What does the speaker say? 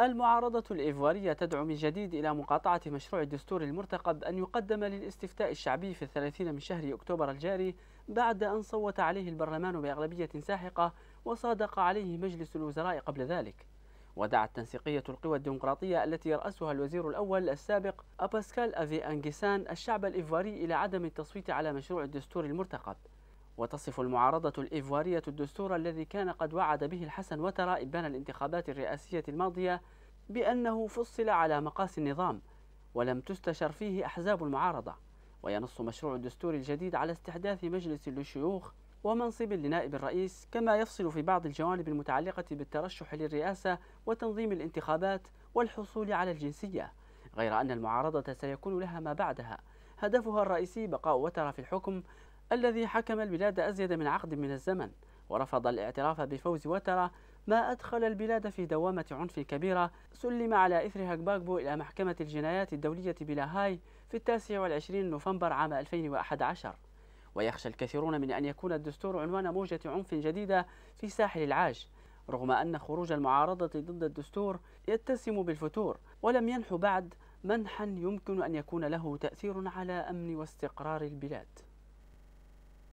المعارضة الإيفوارية تدعو من جديد إلى مقاطعة مشروع الدستور المرتقب أن يقدم للاستفتاء الشعبي في الثلاثين من شهر أكتوبر الجاري بعد أن صوت عليه البرلمان بأغلبية ساحقة وصادق عليه مجلس الوزراء قبل ذلك ودعت تنسيقية القوى الديمقراطية التي يرأسها الوزير الأول السابق أباسكال أفي أنجيسان الشعب الإيفواري إلى عدم التصويت على مشروع الدستور المرتقب وتصف المعارضة الإيفوارية الدستور الذي كان قد وعد به الحسن وترى إبان الانتخابات الرئاسية الماضية بأنه فصل على مقاس النظام ولم تستشر فيه أحزاب المعارضة وينص مشروع الدستور الجديد على استحداث مجلس للشيوخ ومنصب لنائب الرئيس كما يفصل في بعض الجوانب المتعلقة بالترشح للرئاسة وتنظيم الانتخابات والحصول على الجنسية غير أن المعارضة سيكون لها ما بعدها هدفها الرئيسي بقاء وتر في الحكم الذي حكم البلاد أزيد من عقد من الزمن ورفض الاعتراف بفوز وترى ما أدخل البلاد في دوامة عنف كبيرة سلم على إثر هكباغبو إلى محكمة الجنايات الدولية بلاهاي في التاسع والعشرين نوفمبر عام 2011 ويخشى الكثيرون من أن يكون الدستور عنوان موجة عنف جديدة في ساحل العاج رغم أن خروج المعارضة ضد الدستور يتسم بالفتور ولم ينح بعد منحا يمكن أن يكون له تأثير على أمن واستقرار البلاد